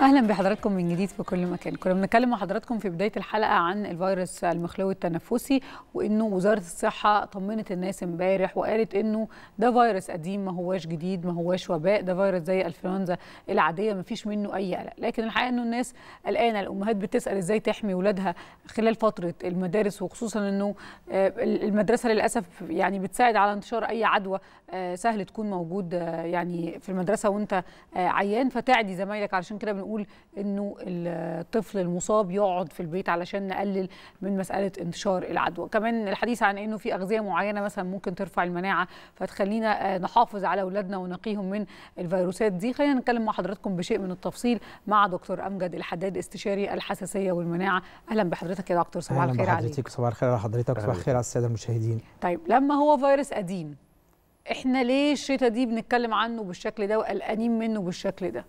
اهلا بحضراتكم من جديد في كل مكان كنا بنتكلم مع حضراتكم في بدايه الحلقه عن الفيروس المخلوي التنفسي وانه وزاره الصحه طمنت الناس امبارح وقالت انه ده فيروس قديم ما هواش جديد ما هواش وباء ده فيروس زي الانفلونزا العاديه ما فيش منه اي قلق لكن الحقيقه انه الناس قلقانه الامهات بتسال ازاي تحمي ولادها خلال فتره المدارس وخصوصا انه آه، المدرسه للاسف يعني بتساعد على انتشار اي عدوى آه، سهل تكون موجود آه، يعني في المدرسه وانت عيان فتعدي زمايلك علشان كده نقول انه الطفل المصاب يقعد في البيت علشان نقلل من مساله انتشار العدوى كمان الحديث عن انه في اغذيه معينه مثلا ممكن ترفع المناعه فتخلينا آه، نحافظ على اولادنا ونقيهم من الفيروسات دي خلينا نتكلم مع حضراتكم بشيء من التفصيل مع دكتور امجد الحداد استشاري الحساسيه والمناعه اهلا بحضرتك يا دكتور صباح الخير عليك صباح الخير على حضرتك صباح الخير على الساده المشاهدين طيب لما هو فيروس قديم احنا ليه الشتاء دي بنتكلم عنه بالشكل ده وقلقانين منه بالشكل ده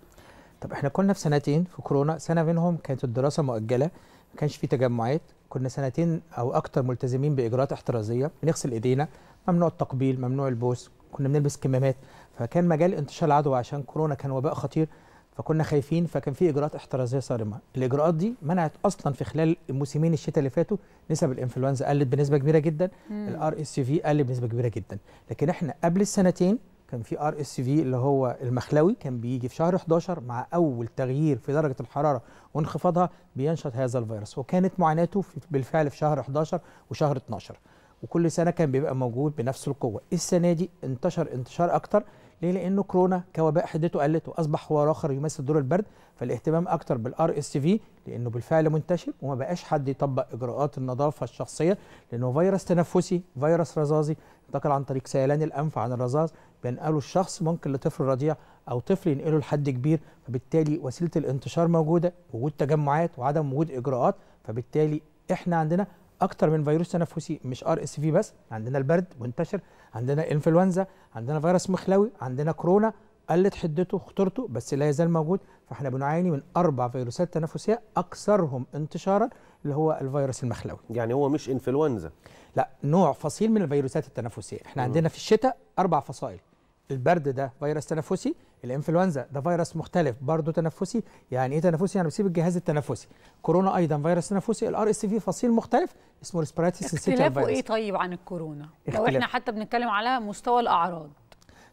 طب احنا كنا في سنتين في كورونا سنه منهم كانت الدراسه مؤجله ما كانش في تجمعات كنا سنتين او اكتر ملتزمين باجراءات احترازيه بنغسل ايدينا ممنوع التقبيل ممنوع البوس كنا بنلبس كمامات فكان مجال انتشار العدوى عشان كورونا كان وباء خطير فكنا خايفين فكان في اجراءات احترازيه صارمه الاجراءات دي منعت اصلا في خلال موسمين الشتاء اللي فاتوا نسب الانفلونزا قلت بنسبه كبيره جدا الار اس في قل بنسبه كبيره جدا لكن احنا قبل السنتين كان في ار اس في اللي هو المخلوي كان بيجي في شهر 11 مع اول تغيير في درجه الحراره وانخفاضها بينشط هذا الفيروس وكانت معاناته بالفعل في شهر 11 وشهر 12 وكل سنه كان بيبقى موجود بنفس القوه السنه دي انتشر انتشار اكتر ليه لانه كورونا كوباء حدته قلت واصبح هو اخر يمثل دور البرد فالاهتمام اكتر بالار اس في لانه بالفعل منتشر وما بقاش حد يطبق اجراءات النظافه الشخصيه لانه فيروس تنفسي فيروس رذاذي انتقل عن طريق سيلان الانف عن الرذاذ بينقلوا الشخص ممكن لطفل رضيع او طفل ينقله لحد كبير فبالتالي وسيله الانتشار موجوده وجود تجمعات وعدم وجود اجراءات فبالتالي احنا عندنا اكتر من فيروس تنفسي مش ار اس في بس عندنا البرد منتشر عندنا انفلونزا عندنا فيروس مخلوي عندنا كورونا قلت حدته خطورته بس لا يزال موجود فاحنا بنعاني من اربع فيروسات تنفسيه اكثرهم انتشارا اللي هو الفيروس المخلوي يعني هو مش انفلونزا لا نوع فصيل من الفيروسات التنفسيه احنا عندنا في الشتاء اربع فصائل البرد ده فيروس تنفسي الانفلونزا ده فيروس مختلف برضه تنفسي يعني ايه تنفسي يعني بيسيب الجهاز التنفسي كورونا ايضا فيروس تنفسي الار اس في فصيل مختلف اسمه السبراتيس فيروس ايه طيب عن الكورونا اختلاف. لو احنا حتى بنتكلم على مستوى الاعراض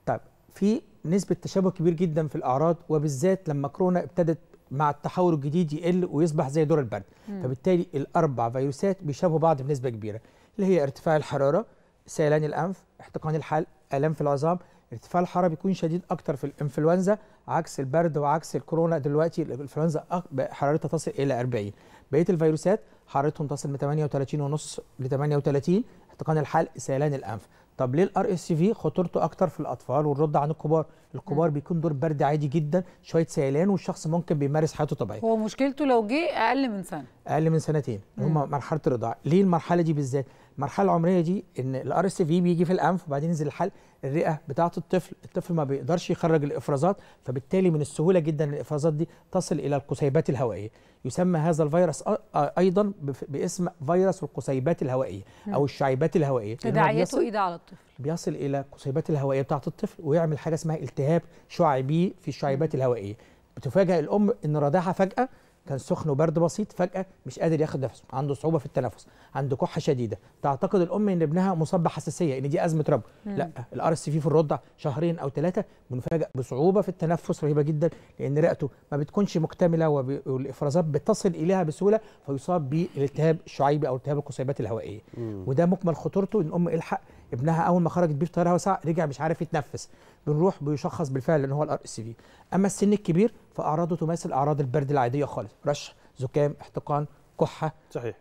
طيب في نسبه تشابه كبير جدا في الاعراض وبالذات لما كورونا ابتدت مع التحور الجديد يقل ويصبح زي دور البرد مم. فبالتالي الاربع فيروسات بيشابهوا بعض بنسبه كبيره اللي هي ارتفاع الحراره سيلان الانف احتقان الحلق الام في العظام ارتفاع الحراره بيكون شديد اكتر في الانفلونزا عكس البرد وعكس الكورونا دلوقتي الانفلونزا حرارتها تصل الى 40 بقيه الفيروسات حرارتهم تصل من 38 ونص ل 38 احتقان الحلق سيلان الانف طب ليه الار اس في خطورته اكتر في الاطفال والرد عن الكبار الكبار نعم. بيكون دور برد عادي جدا شويه سيلان والشخص ممكن بيمارس حياته طبيعيه هو مشكلته لو جه اقل من سنه اقل من سنتين هم مرحله الرضاعه ليه المرحله دي بالذات المرحله العمريه دي ان الار اس في بيجي في الانف وبعدين ينزل الحل الرئه بتاعه الطفل الطفل ما بيقدرش يخرج الافرازات فبالتالي من السهوله جدا الافرازات دي تصل الى القصيبات الهوائيه يسمى هذا الفيروس ايضا باسم فيروس القصيبات الهوائيه او الشعيبات الهوائيه تداعياته ايه ده على الطفل بيصل الى القصيبات الهوائيه بتاعه الطفل ويعمل حاجه اسمها التهاب التهاب شعبي في الشعيبات الهوائيه بتفاجئ الام ان رضاعها فجاه كان سخن وبرد بسيط فجاه مش قادر ياخد نفسه عنده صعوبه في التنفس عنده كحه شديده تعتقد الام ان ابنها مصاب بحساسيه ان دي ازمه رب لا الار اس في في الرضع شهرين او ثلاثه بنفاجئ بصعوبه في التنفس رهيبه جدا لان رئته ما بتكونش مكتمله والافرازات بتصل اليها بسهوله فيصاب بالالتهاب الشعيبي او التهاب القصيبات الهوائيه مم. وده مكمل خطورته ان الام الحق ابنها اول ما خرجت بيه طيارها وسع رجع مش عارف يتنفس بنروح بيشخص بالفعل ان هو الار اس في اما السن الكبير فاعراضه تماثل اعراض البرد العاديه خالص رش زكام احتقان كحه صحيح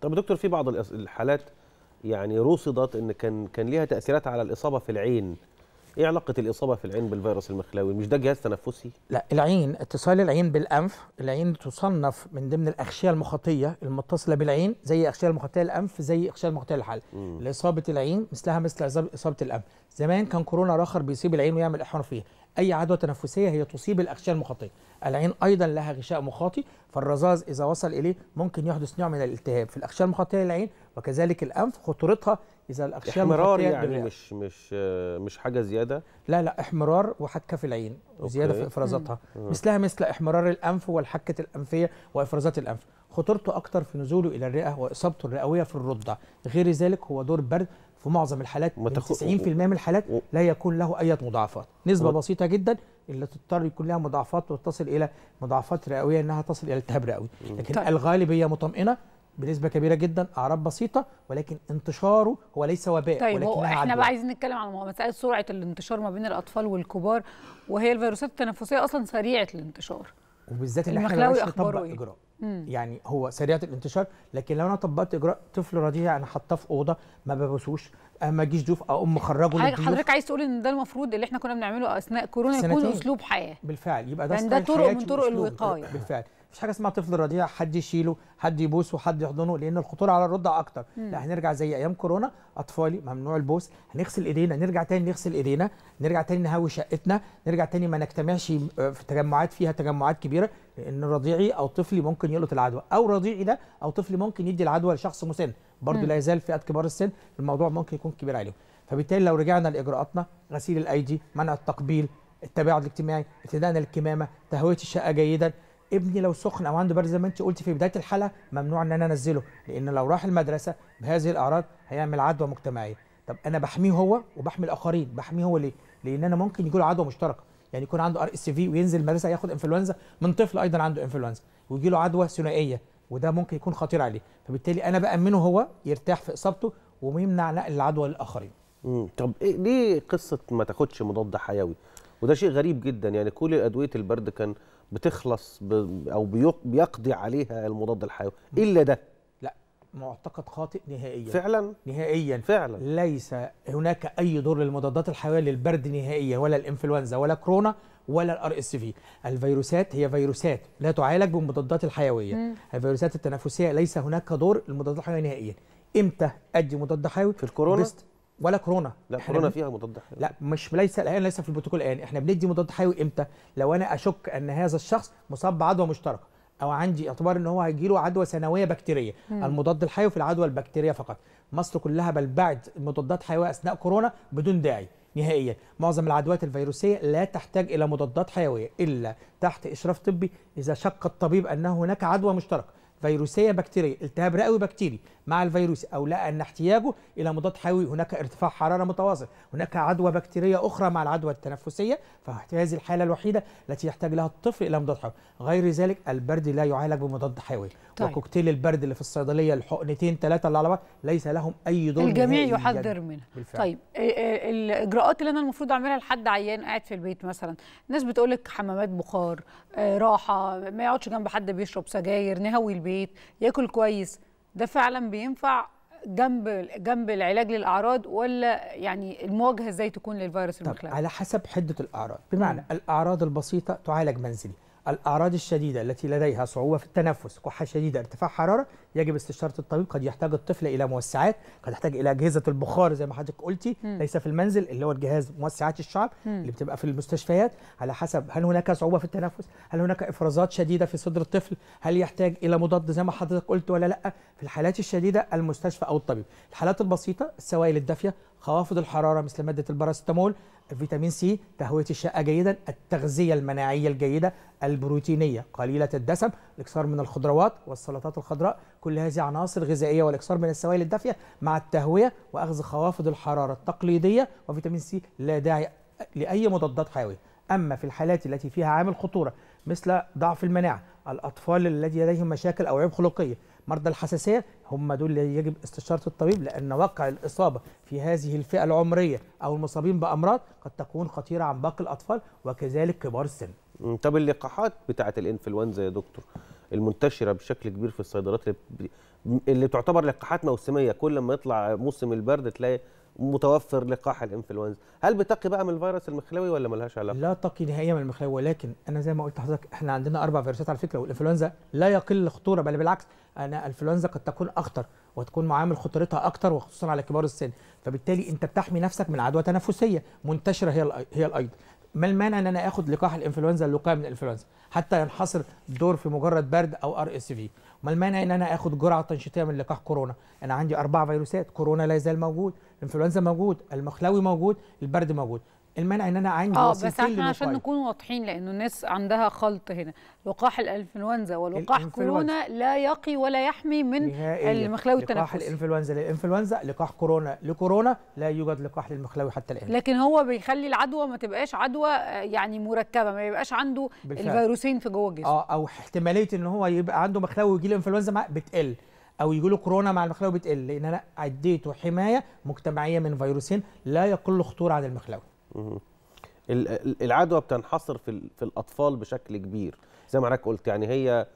طب دكتور في بعض الحالات يعني رصدت ان كان كان ليها تاثيرات على الاصابه في العين ايه علاقه الاصابه في العين بالفيروس المخلاوي مش ده جهاز تنفسي لا العين اتصال العين بالانف العين تصنف من ضمن الاغشيه المخاطيه المتصله بالعين زي الاغشيه المخاطيه الانف زي الاغشيه المخاطيه الحل اصابه العين مثلها مثل اصابه الانف زمان كان كورونا اخر بيصيب العين ويعمل احمر فيها اي عدوى تنفسيه هي تصيب الاغشيه المخاطيه العين ايضا لها غشاء مخاطي فالرذاذ اذا وصل اليه ممكن يحدث نوع من الالتهاب في الاغشيه المخاطيه للعين وكذلك الانف خطورتها اذا الاغشيه احمرار يعني مش مش مش حاجه زياده لا لا احمرار وحكه في العين وزياده في افرازاتها مثلها مثل احمرار الانف والحكه الانفيه وافرازات الانف خطورته اكتر في نزوله الى الرئه واصابته الرئويه في الرضع غير ذلك هو دور برد في معظم الحالات من 90% من الحالات لا يكون له اي مضاعفات نسبه بسيطه جدا اللي تضطر يكون لها مضاعفات وتصل الى مضاعفات رئويه انها تصل الى التهاب رئوي لكن طيب. الغالبيه مطمئنه بنسبه كبيره جدا اعراض بسيطه ولكن انتشاره هو ليس وباء طيب ولكن احنا بقى عايزين نتكلم عن مساله سرعه الانتشار ما بين الاطفال والكبار وهي الفيروسات التنفسيه اصلا سريعه الانتشار وبالذات اللي احنا مش نطبق إيه؟ اجراء مم. يعني هو سريعه الانتشار لكن لو انا طبقت اجراء طفل رضيع انا حاطاه في اوضه ما ببوسوش آه، ما اجيش ضيوف اقوم مخرجه للضيوف حضرتك عايز تقول ان ده المفروض اللي احنا كنا بنعمله اثناء كورونا يكون اسلوب حياه بالفعل يبقى ده, يعني ده طرق من طرق الوقايه بالفعل مش حاجه اسمها طفل رضيع حد يشيله حد يبوسه حد يحضنه لان الخطوره على الرضع اكتر مم. لا هنرجع زي ايام كورونا اطفالي ممنوع البوس هنغسل ايدينا نرجع تاني نغسل ايدينا نرجع تاني نهوي شقتنا نرجع تاني ما نجتمعش آه، في تجمعات فيها تجمعات كبيره لان رضيعي او طفلي ممكن يلقط العدوى او رضيعي ده او طفلي ممكن يدي العدوى لشخص مسن برضه لا يزال فئه كبار السن الموضوع ممكن يكون كبير عليهم فبالتالي لو رجعنا لاجراءاتنا غسيل الايدي منع التقبيل التباعد الاجتماعي ابتداءنا الكمامه تهويه الشقه جيدا ابني لو سخن او عنده برد زي ما انت قلت في بدايه الحلقه ممنوع ان انا انزله لان لو راح المدرسه بهذه الاعراض هيعمل عدوى مجتمعيه طب انا بحميه هو وبحمي الاخرين بحميه هو ليه لان انا ممكن يجي له عدوى مشتركه يعني يكون عنده ار اس في وينزل المدرسه ياخد انفلونزا من طفل ايضا عنده انفلونزا ويجي له عدوى ثنائيه وده ممكن يكون خطير عليه فبالتالي انا بامنه هو يرتاح في اصابته ويمنع نقل العدوى للاخرين مم. طب إيه ليه قصه ما تاخدش مضاد حيوي وده شيء غريب جدا يعني كل ادويه البرد كان بتخلص ب او بيقضي عليها المضاد الحيوي الا ده لا معتقد خاطئ نهائيا فعلا نهائيا فعلا ليس هناك اي دور للمضادات الحيويه للبرد نهائيا ولا الانفلونزا ولا كورونا ولا الار اس في الفيروسات هي فيروسات لا تعالج بالمضادات الحيويه مم. الفيروسات التنفسيه ليس هناك دور للمضادات الحيويه نهائيا امتى ادي مضاد حيوي في الكورونا بست ولا كورونا لا كورونا فيها مضاد حيوي لا مش ليس الان ليس في البروتوكول الان احنا بندي مضاد حيوي امتى لو انا اشك ان هذا الشخص مصاب بعدوى مشتركه او عندي اعتبار ان هو هيجي له عدوى سنويه بكتيريه مم. المضاد الحيوي في العدوى البكتيريه فقط مصر كلها بل بعد مضادات حيويه اثناء كورونا بدون داعي نهائيا معظم العدوات الفيروسيه لا تحتاج الى مضادات حيويه الا تحت اشراف طبي اذا شك الطبيب ان هناك عدوى مشتركه فيروسيه بكتيريه التهاب رئوي بكتيري مع الفيروس أو لا أن احتياجه إلى مضاد حيوي هناك ارتفاع حرارة متواصل هناك عدوى بكتيرية أخرى مع العدوى التنفسية فهذه الحالة الوحيدة التي يحتاج لها الطفل إلى مضاد حيوي غير ذلك البرد لا يعالج بمضاد حيوي طيب. وكوكتيل البرد اللي في الصيدلية الحقنتين ثلاثة اللي على بعض ليس لهم أي دور الجميع يحذر منها بالفعل. طيب إيه، إيه، الإجراءات اللي أنا المفروض أعملها لحد عيان قاعد في البيت مثلا الناس بتقول لك حمامات بخار آه، راحة ما يقعدش جنب حد بيشرب سجاير نهوي البيت ياكل كويس ده فعلا بينفع جنب جنب العلاج للاعراض ولا يعني المواجهه ازاي تكون للفيروس المخلاوي على حسب حده الاعراض بمعنى م. الاعراض البسيطه تعالج منزلي الأعراض الشديدة التي لديها صعوبة في التنفس كحة شديدة ارتفاع حرارة يجب استشارة الطبيب قد يحتاج الطفل إلى موسعات قد يحتاج إلى أجهزة البخار زي ما حضرتك قلتي م. ليس في المنزل اللي هو الجهاز موسعات الشعب م. اللي بتبقى في المستشفيات على حسب هل هناك صعوبة في التنفس هل هناك إفرازات شديدة في صدر الطفل هل يحتاج إلى مضاد زي ما حضرتك قلت ولا لا في الحالات الشديدة المستشفى أو الطبيب الحالات البسيطة السوائل الدافية خوافض الحرارة مثل مادة الباراستامول فيتامين سي تهوية الشقة جيدا التغذية المناعية الجيدة البروتينية قليلة الدسم الإكثار من الخضروات والسلطات الخضراء كل هذه عناصر غذائية والإكثار من السوائل الدافئة مع التهوية وأخذ خوافض الحرارة التقليدية وفيتامين سي لا داعي لأي مضادات حيوية أما في الحالات التي فيها عامل خطورة مثل ضعف المناعة الأطفال الذي لديهم مشاكل أو عيوب خلقية مرضى الحساسيه هم دول اللي يجب استشاره الطبيب لان واقع الاصابه في هذه الفئه العمريه او المصابين بامراض قد تكون خطيره عن باقي الاطفال وكذلك كبار السن. طب اللقاحات بتاعه الانفلونزا يا دكتور المنتشره بشكل كبير في الصيدلات اللي, اللي تعتبر لقاحات موسميه كل ما يطلع موسم البرد تلاقي متوفر لقاح الانفلونزا هل بتقي بقى من الفيروس المخلاوي ولا ملهاش علاقه لا تقي نهائيا من المخلاوي ولكن انا زي ما قلت لحضرتك احنا عندنا اربع فيروسات على فكره والانفلونزا لا يقل خطوره بل بالعكس انا الانفلونزا قد تكون اخطر وتكون معامل خطورتها اكتر وخصوصا على كبار السن فبالتالي انت بتحمي نفسك من عدوى تنفسيه منتشره هي هي الايض ما المانع ان انا اخد لقاح الانفلونزا اللقاح من الانفلونزا حتى ينحصر دور في مجرد برد او ار اس في ما المانع ان انا اخد جرعه تنشيطيه من لقاح كورونا انا عندي اربع فيروسات كورونا لا يزال موجود الانفلونزا موجود المخلوي موجود البرد موجود المنع ان انا عندي اه بس احنا عشان نكون واضحين لانه الناس عندها خلط هنا لقاح الانفلونزا ولقاح كورونا لا يقي ولا يحمي من المخلاوي التنفسي لقاح الانفلونزا للانفلونزا لقاح كورونا لكورونا لا يوجد لقاح للمخلاوي حتى الان لكن هو بيخلي العدوى ما تبقاش عدوى آه، يعني مركبه ما يبقاش عنده بالفعل. الفيروسين في جوه جسمه اه او احتماليه ان هو يبقى عنده مخلاوي ويجي له انفلونزا بتقل او يجي له كورونا مع المخلاوي بتقل لان انا اديته حمايه مجتمعيه من فيروسين لا يقل خطوره عن المخلاوي العدوى بتنحصر في في الاطفال بشكل كبير زي ما حضرتك قلت يعني هي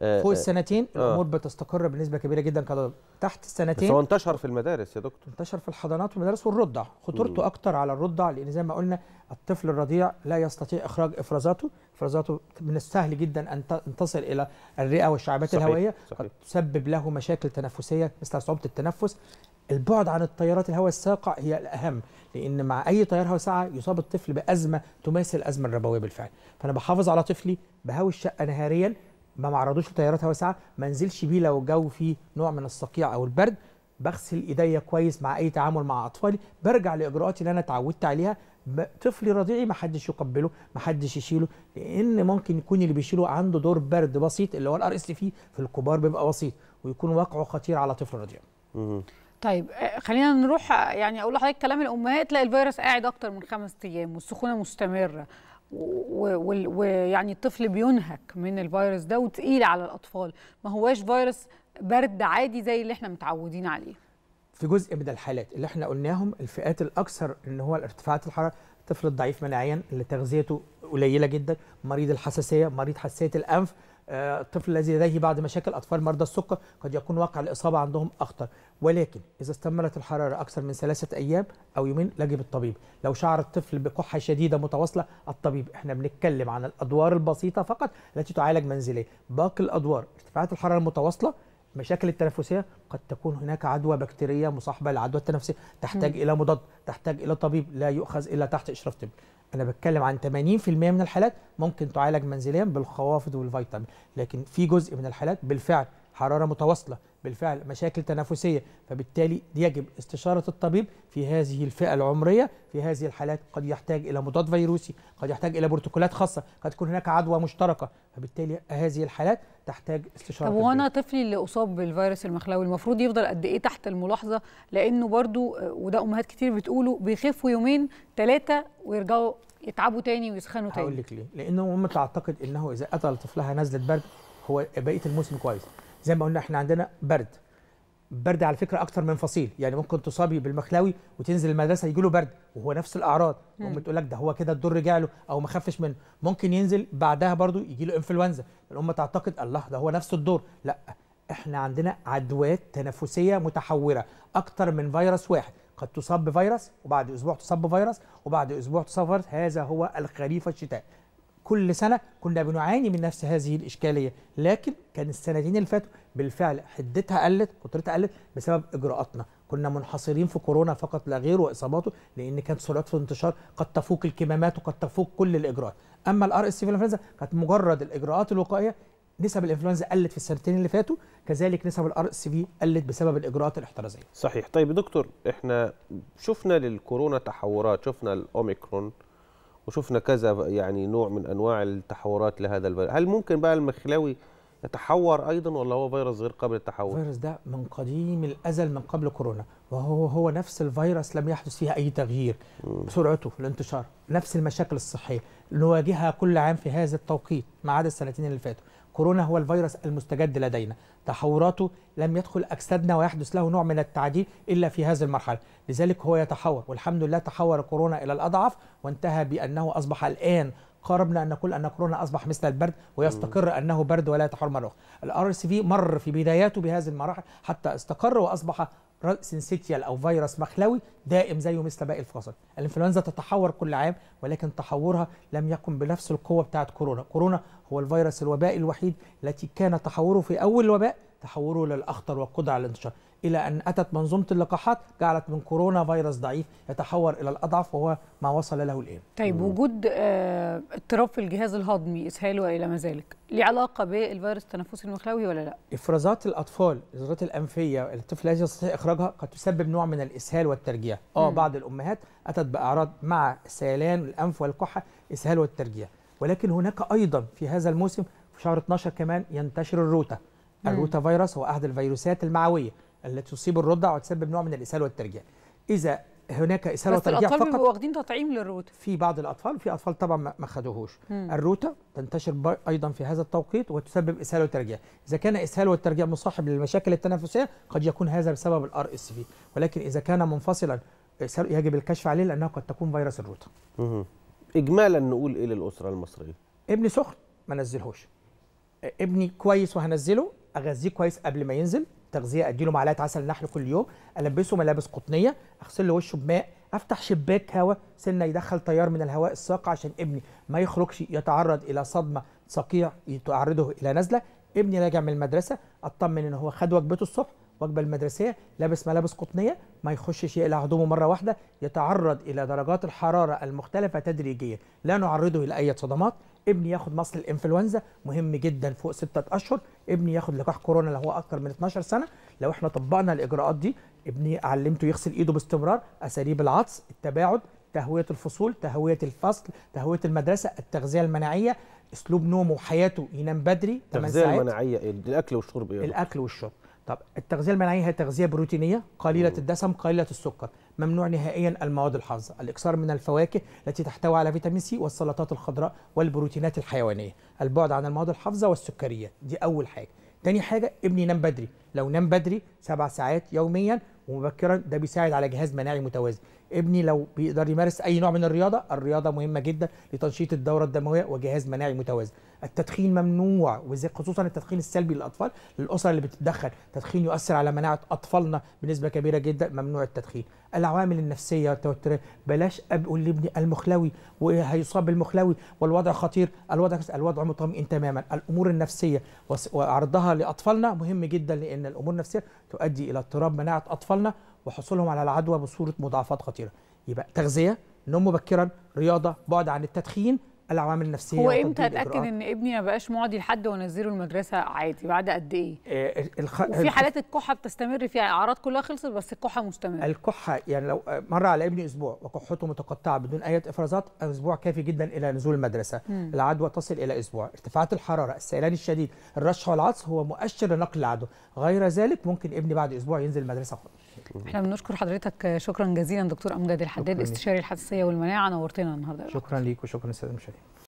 آه، فوق آه، السنتين آه. الامور بتستقر بنسبه كبيره جدا كده تحت السنتين بس هو انتشر في المدارس يا دكتور انتشر في الحضانات والمدارس والرضع خطورته اكتر على الرضع لان زي ما قلنا الطفل الرضيع لا يستطيع اخراج افرازاته افرازاته من السهل جدا ان تصل الى الرئه والشعبات صحيح. الهوائيه صحيح. قد تسبب له مشاكل تنفسيه مثل صعوبه التنفس البعد عن التيارات الهواء الساقع هي الأهم لأن مع أي تيار هواء ساقع يصاب الطفل بأزمة تماثل الأزمة الربوية بالفعل فأنا بحافظ على طفلي بهوي الشقة نهاريا ما معرضوش لتيارات هواء ساقع ما انزلش بيه لو الجو فيه نوع من الصقيع أو البرد بغسل ايديا كويس مع اي تعامل مع اطفالي برجع لاجراءاتي اللي انا اتعودت عليها طفلي رضيعي ما حدش يقبله ما حدش يشيله لان ممكن يكون اللي بيشيله عنده دور برد بسيط اللي هو الار اس تي في الكبار بيبقى بسيط ويكون واقعه خطير على طفل رضيع طيب آه، خلينا نروح آه، يعني اقول لحضرتك كلام الامهات تلاقي الفيروس قاعد اكتر من خمس ايام والسخونه مستمره ويعني الطفل بينهك من الفيروس ده وتقيل على الاطفال ما هواش فيروس برد عادي زي اللي احنا متعودين عليه في جزء من الحالات اللي احنا قلناهم الفئات الاكثر ان هو الارتفاعات الحراره الطفل الضعيف مناعيا اللي تغذيته قليله جدا مريض الحساسيه مريض حساسيه الانف آه، الطفل الذي لديه بعض مشاكل أطفال مرضى السكر قد يكون واقع الإصابة عندهم أخطر ولكن إذا استمرت الحرارة أكثر من ثلاثة أيام أو يومين لجب الطبيب لو شعر الطفل بكحة شديدة متواصلة الطبيب إحنا بنتكلم عن الأدوار البسيطة فقط التي تعالج منزليا باقي الأدوار ارتفاعات الحرارة المتواصلة مشاكل التنفسيه قد تكون هناك عدوى بكتيريه مصاحبه للعدوى التنفسيه تحتاج م. الى مضاد تحتاج الى طبيب لا يؤخذ الا تحت اشراف طبي انا بتكلم عن 80% من الحالات ممكن تعالج منزليا بالخوافض والفيتامين لكن في جزء من الحالات بالفعل حراره متواصله بالفعل مشاكل تنافسية فبالتالي يجب استشارة الطبيب في هذه الفئة العمرية في هذه الحالات قد يحتاج إلى مضاد فيروسي قد يحتاج إلى بروتوكولات خاصة قد تكون هناك عدوى مشتركة فبالتالي هذه الحالات تحتاج استشاره طب وانا طفلي اللي اصاب بالفيروس المخلوي المفروض يفضل قد ايه تحت الملاحظه لانه برضو آه، وده امهات كتير بتقوله بيخفوا يومين ثلاثه ويرجعوا يتعبوا تاني ويسخنوا تاني هقول لك ليه لانه امي تعتقد انه اذا قتل طفلها نزله برد هو بقيه الموسم كويس زي ما قلنا احنا عندنا برد برد على فكره اكتر من فصيل يعني ممكن تصابي بالمخلاوي وتنزل المدرسه يجي له برد وهو نفس الاعراض امي تقول لك ده هو كده الدور رجع له او ما خفش منه ممكن ينزل بعدها برضو يجي له انفلونزا الام تعتقد الله ده هو نفس الدور لا احنا عندنا عدوات تنفسيه متحوره اكتر من فيروس واحد قد تصاب بفيروس وبعد اسبوع تصاب بفيروس وبعد اسبوع تصاب هذا هو الخريف الشتاء كل سنة كنا بنعاني من نفس هذه الإشكالية لكن كان السنتين اللي فاتوا بالفعل حدتها قلت قدرتها قلت بسبب إجراءاتنا كنا منحصرين في كورونا فقط لا غير وإصاباته لأن كانت سرعات في الانتشار قد تفوق الكمامات وقد تفوق كل الإجراءات أما الآر اس في الإنفلونزا كانت مجرد الإجراءات الوقائية نسب الانفلونزا قلت في السنتين اللي فاتوا كذلك نسب الار اس في قلت بسبب الاجراءات الاحترازيه صحيح طيب يا دكتور احنا شفنا للكورونا تحورات شفنا الاوميكرون وشفنا كذا يعني نوع من انواع التحورات لهذا الفيروس هل ممكن بقى المخلاوي يتحور ايضا ولا هو فيروس غير قابل للتحور الفيروس ده من قديم الازل من قبل كورونا وهو هو نفس الفيروس لم يحدث فيها اي تغيير سرعته الانتشار نفس المشاكل الصحيه نواجهها كل عام في هذا التوقيت ما عدا السنتين اللي فاتوا كورونا هو الفيروس المستجد لدينا تحوراته لم يدخل أجسادنا ويحدث له نوع من التعديل إلا في هذه المرحلة لذلك هو يتحور والحمد لله تحور كورونا إلى الأضعف وانتهى بأنه أصبح الآن قربنا ان نقول ان كورونا اصبح مثل البرد ويستقر انه برد ولا يتحور مره اخرى. الار سي في مر في بداياته بهذه المراحل حتى استقر واصبح سنسيتيال او فيروس مخلوي دائم زيه مثل باقي الفصل الانفلونزا تتحور كل عام ولكن تحورها لم يكن بنفس القوه بتاعه كورونا كورونا هو الفيروس الوبائي الوحيد التي كان تحوره في اول الوباء تحوره للاخطر والقدره على الانتشار إلى أن أتت منظومة اللقاحات جعلت من كورونا فيروس ضعيف يتحول إلى الأضعف وهو ما وصل له الآن طيب وجود آه، اضطراب في الجهاز الهضمي إسهال وإلى ما ذلك ليه علاقة بالفيروس التنفسي المخلوي ولا لا؟ إفرازات الأطفال الإفرازات الأنفية الطفل لا يستطيع إخراجها قد تسبب نوع من الإسهال والترجيع آه بعض الأمهات أتت بأعراض مع سيلان الأنف والكحة إسهال والترجيع ولكن هناك أيضا في هذا الموسم في شهر 12 كمان ينتشر الروتا الروتا فيروس هو أحد الفيروسات المعوية التي تصيب الرضع وتسبب نوع من الاسهال والترجيع اذا هناك اسهال وترجيع فقط بيبقوا واخدين تطعيم للروتا في بعض الاطفال في اطفال طبعا ما خدوهوش الروتا تنتشر ايضا في هذا التوقيت وتسبب اسهال وترجيع اذا كان اسهال وترجيع مصاحب للمشاكل التنفسيه قد يكون هذا بسبب الار اس في ولكن اذا كان منفصلا يجب الكشف عليه لانه قد تكون فيروس الروتا اجمالا نقول ايه للاسره المصريه ابني سخن ما نزلهوش ابني كويس وهنزله اغذيه كويس قبل ما ينزل تغذيه اديله معلقه عسل نحل كل يوم البسه ملابس قطنيه اغسل له وشه بماء افتح شباك هواء سنه يدخل تيار من الهواء الساقع عشان ابني ما يخرجش يتعرض الى صدمه صقيع تعرضه الى نزله ابني راجع من المدرسه اطمن ان هو خد وجبته الصبح وجبه المدرسيه لابس ملابس قطنيه ما يخشش يقلع هدومه مره واحده يتعرض الى درجات الحراره المختلفه تدريجيا لا نعرضه الى اي صدمات ابني ياخد مصل الانفلونزا مهم جدا فوق ستة اشهر ابني ياخد لقاح كورونا لو هو اكتر من 12 سنه لو احنا طبقنا الاجراءات دي ابني علمته يغسل ايده باستمرار اساليب العطس التباعد تهويه الفصول تهويه الفصل تهويه المدرسه التغذيه المناعيه اسلوب نومه وحياته ينام بدري 8 التغذيه المناعيه ايه الاكل والشرب ايه الاكل والشرب طب التغذيه المناعيه هي تغذيه بروتينيه قليله الدسم قليله السكر ممنوع نهائيا المواد الحافظه الاكثار من الفواكه التي تحتوي على فيتامين سي والسلطات الخضراء والبروتينات الحيوانيه البعد عن المواد الحافظه والسكريات دي اول حاجه تاني حاجه ابني نام بدري لو نام بدري سبع ساعات يوميا ومبكرا ده بيساعد على جهاز مناعي متوازن ابني لو بيقدر يمارس اي نوع من الرياضه الرياضه مهمه جدا لتنشيط الدوره الدمويه وجهاز مناعي متوازن التدخين ممنوع وزي خصوصا التدخين السلبي للاطفال للاسر اللي بتتدخن تدخين يؤثر على مناعه اطفالنا بنسبه كبيره جدا ممنوع التدخين العوامل النفسيه والتوتر بلاش اقول لابني المخلوي وهيصاب بالمخلوي والوضع خطير الوضع الوضع مطمئن تماما الامور النفسيه وعرضها لاطفالنا مهم جدا لان الامور النفسيه تؤدي الى اضطراب مناعه اطفالنا وحصولهم على العدوى بصوره مضاعفات خطيره يبقى تغذيه نوم مبكرا رياضه بعد عن التدخين العوامل النفسيه هو امتى اتاكد ان ابني ما بقاش معدي لحد وانزله المدرسه عادي بعد قد ايه؟ آه، الخ... وفي حالات الكحه بتستمر فيها اعراض كلها خلصت بس الكحه مستمره الكحه يعني لو آه، مر على ابني اسبوع وكحته متقطعه بدون اي افرازات اسبوع كافي جدا الى نزول المدرسه مم. العدوى تصل الى اسبوع ارتفاعات الحراره السيلان الشديد الرشح والعطس هو مؤشر لنقل العدوى غير ذلك ممكن ابني بعد اسبوع ينزل المدرسه خالص احنا بنشكر حضرتك شكرا جزيلا دكتور امجد الحداد استشاري الحساسيه والمناعه نورتنا النهارده شكرا ليك وشكرا استاذ مشاهدينا